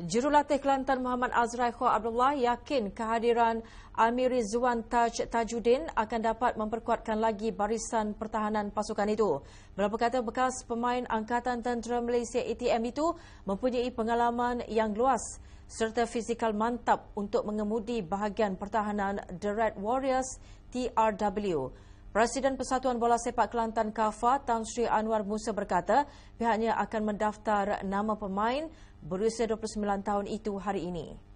Jurulatih Kelantan Muhammad Azrai Khor Abdullah yakin kehadiran Amiri Zuan Taj Tajuddin akan dapat memperkuatkan lagi barisan pertahanan pasukan itu. Beliau berkata bekas pemain Angkatan Tentera Malaysia ATM itu mempunyai pengalaman yang luas serta fizikal mantap untuk mengemudi bahagian pertahanan The Red Warriors TRW. Presiden Persatuan Bola Sepak Kelantan KAFA Tan Sri Anwar Musa berkata pihaknya akan mendaftar nama pemain berusia 29 tahun itu hari ini.